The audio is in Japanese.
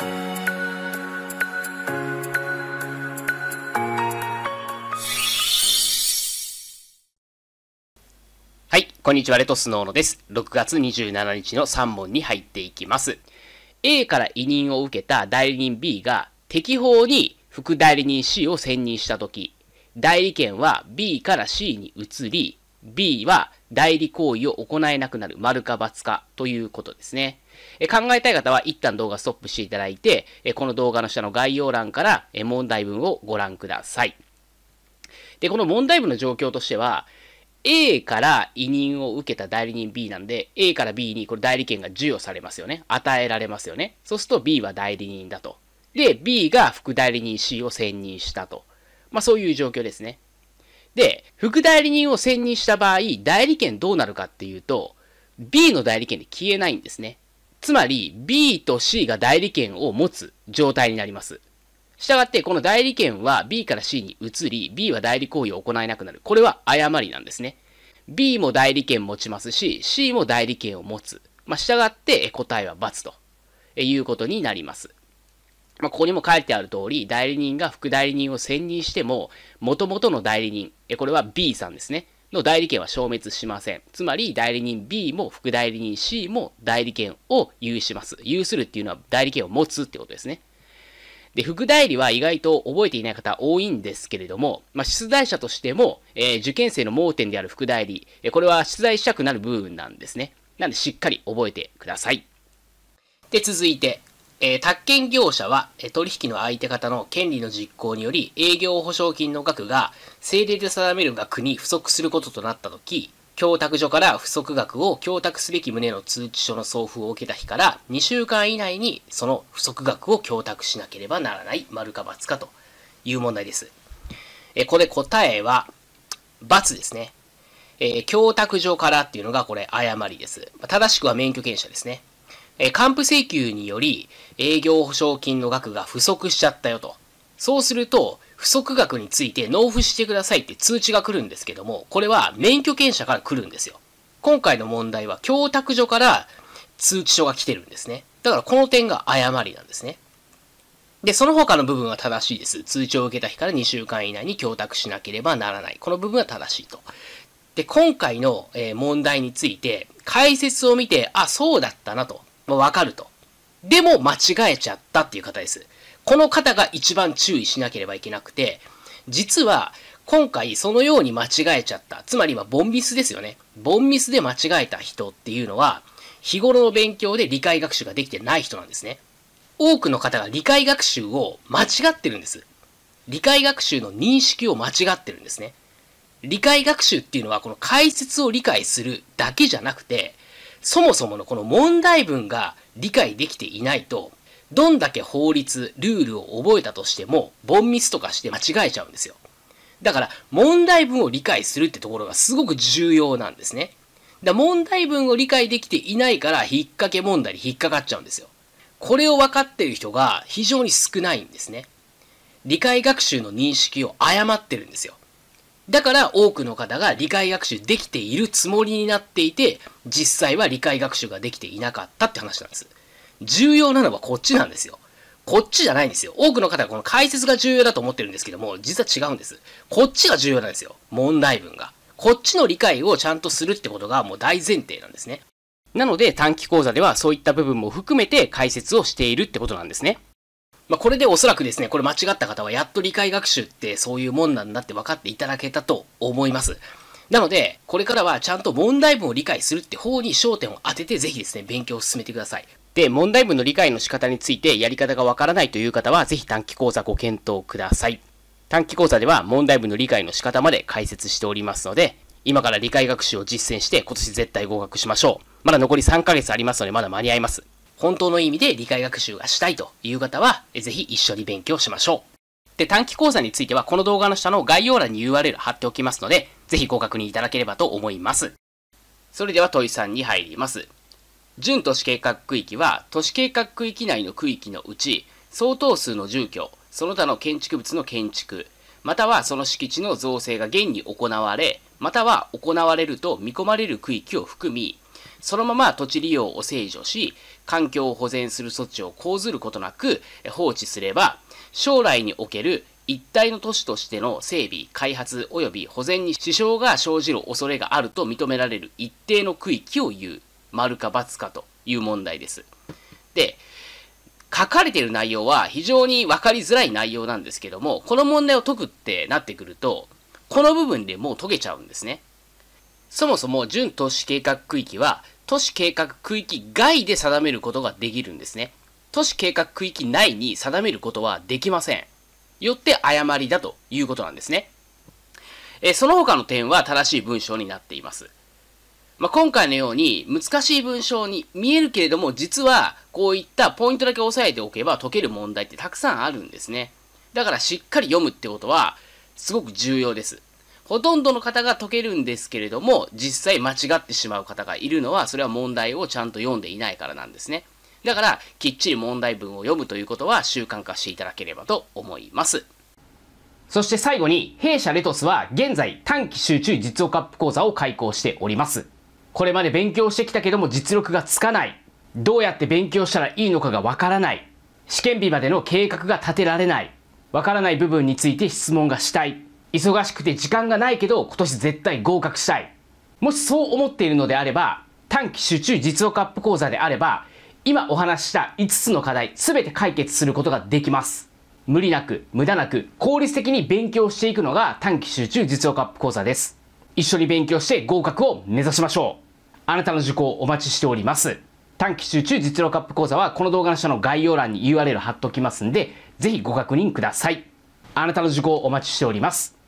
はい、こんにちは、レトスノーノです。6月27日の3問に入っていきます。A から委任を受けた代理人 B が適法に副代理人 C を選任したとき、代理権は B から C に移り、B は代理行為を行えなくなる、丸か×かということですね。え考えたい方は一旦動画ストップしていただいて、えこの動画の下の概要欄から、え問題文をご覧ください。で、この問題文の状況としては、A から委任を受けた代理人 B なんで、A から B にこれ代理権が授与されますよね。与えられますよね。そうすると B は代理人だと。で、B が副代理人 C を選任したと。まあそういう状況ですね。で、副代理人を選任した場合、代理権どうなるかっていうと、B の代理権で消えないんですね。つまり B と C が代理権を持つ状態になります。したがって、この代理権は B から C に移り、B は代理行為を行えなくなる。これは誤りなんですね。B も代理権持ちますし、C も代理権を持つ。まあ、って、答えは×ということになります。まあ、ここにも書いてある通り、代理人が副代理人を選任しても、元々の代理人、これは B さんですね。の代理権は消滅しません。つまり、代理人 B も副代理人 C も代理権を有します。有するっていうのは代理権を持つってことですね。で、副代理は意外と覚えていない方多いんですけれども、まあ、出題者としても、えー、受験生の盲点である副代理、えこれは出題したくなる部分なんですね。なんで、しっかり覚えてください。で、続いて、えー、宅建業者は、え取引の相手方の権利の実行により営業保証金の額が政令で定める額に不足することとなったとき、供託所から不足額を供託すべき旨の通知書の送付を受けた日から2週間以内にその不足額を供託しなければならない丸か×かという問題です。えこれ答えは×ですね。えー、供託所からっていうのがこれ誤りです。正しくは免許権者ですね。え還付請求により営業保証金の額が不足しちゃったよと。そうすると、不足額について納付してくださいって通知が来るんですけども、これは免許権者から来るんですよ。今回の問題は供託所から通知書が来てるんですね。だからこの点が誤りなんですね。で、その他の部分は正しいです。通知を受けた日から2週間以内に供託しなければならない。この部分は正しいと。で、今回の問題について解説を見て、あ、そうだったなと。まあ、わかると。でも間違えちゃったっていう方です。この方が一番注意しなければいけなくて、実は今回そのように間違えちゃった。つまり今、ボンミスですよね。ボンミスで間違えた人っていうのは、日頃の勉強で理解学習ができてない人なんですね。多くの方が理解学習を間違ってるんです。理解学習の認識を間違ってるんですね。理解学習っていうのはこの解説を理解するだけじゃなくて、そもそものこの問題文が理解できていないと、どんだけ法律、ルールを覚えたとしても、ボンミスとかして間違えちゃうんですよ。だから、問題文を理解するってところがすごく重要なんですね。だ問題文を理解できていないから、引っ掛け問題に引っかかっちゃうんですよ。これを分かっている人が非常に少ないんですね。理解学習の認識を誤ってるんですよ。だから多くの方が理解学習できているつもりになっていて、実際は理解学習ができていなかったって話なんです。重要なのはこっちなんですよ。こっちじゃないんですよ。多くの方がこの解説が重要だと思ってるんですけども、実は違うんです。こっちが重要なんですよ。問題文が。こっちの理解をちゃんとするってことがもう大前提なんですね。なので短期講座ではそういった部分も含めて解説をしているってことなんですね。まあ、これでおそらくですね、これ間違った方はやっと理解学習ってそういうもんなんだって分かっていただけたと思います。なので、これからはちゃんと問題文を理解するって方に焦点を当てて、ぜひですね、勉強を進めてください。で、問題文の理解の仕方についてやり方がわからないという方は、ぜひ短期講座ご検討ください。短期講座では問題文の理解の仕方まで解説しておりますので、今から理解学習を実践して今年絶対合格しましょう。まだ残り3ヶ月ありますので、まだ間に合います。本当の意味で理解学習がしたいという方は、ぜひ一緒に勉強しましょう。で、短期講座については、この動画の下の概要欄に URL 貼っておきますので、ぜひご確認いただければと思います。それでは問い3に入ります。準都市計画区域は、都市計画区域内の区域のうち、相当数の住居、その他の建築物の建築、またはその敷地の造成が現に行われ、または行われると見込まれる区域を含み、そのまま土地利用を制御し、環境を保全する措置を講ずることなく放置すれば、将来における一体の都市としての整備、開発及び保全に支障が生じる恐れがあると認められる一定の区域を言う、丸か×かという問題です。で、書かれている内容は非常に分かりづらい内容なんですけども、この問題を解くってなってくると、この部分でもう解けちゃうんですね。そもそも準都市計画区域は、都市計画区域外で定めることができるんですね。都市計画区域内に定めることはできません。よって誤りだということなんですね。えその他の点は正しい文章になっています。まあ、今回のように難しい文章に見えるけれども、実はこういったポイントだけ押さえておけば解ける問題ってたくさんあるんですね。だからしっかり読むってことはすごく重要です。ほとんどの方が解けるんですけれども、実際間違ってしまう方がいるのは、それは問題をちゃんと読んでいないからなんですね。だから、きっちり問題文を読むということは習慣化していただければと思います。そして最後に、弊社レトスは現在短期集中実用カップ講座を開講しております。これまで勉強してきたけども実力がつかない。どうやって勉強したらいいのかがわからない。試験日までの計画が立てられない。わからない部分について質問がしたい。忙しくて時間がないけど今年絶対合格したい。もしそう思っているのであれば、短期集中実用カップ講座であれば、今お話しした5つの課題全て解決することができます。無理なく、無駄なく、効率的に勉強していくのが短期集中実用カップ講座です。一緒に勉強して合格を目指しましょう。あなたの受講お待ちしております。短期集中実用カップ講座はこの動画の下の概要欄に URL 貼っておきますんで、ぜひご確認ください。あなたの受講お待ちしております。